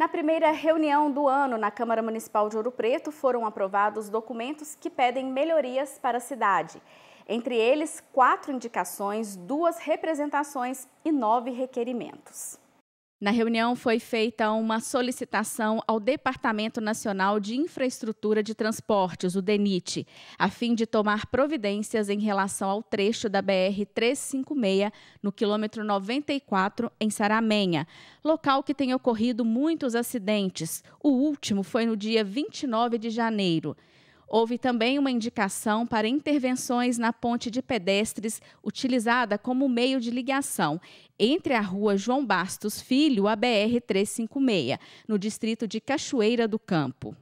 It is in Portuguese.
Na primeira reunião do ano na Câmara Municipal de Ouro Preto, foram aprovados documentos que pedem melhorias para a cidade. Entre eles, quatro indicações, duas representações e nove requerimentos. Na reunião foi feita uma solicitação ao Departamento Nacional de Infraestrutura de Transportes, o DENIT, a fim de tomar providências em relação ao trecho da BR 356 no quilômetro 94 em Saramenha, local que tem ocorrido muitos acidentes. O último foi no dia 29 de janeiro. Houve também uma indicação para intervenções na ponte de pedestres, utilizada como meio de ligação entre a rua João Bastos Filho, a BR 356, no distrito de Cachoeira do Campo.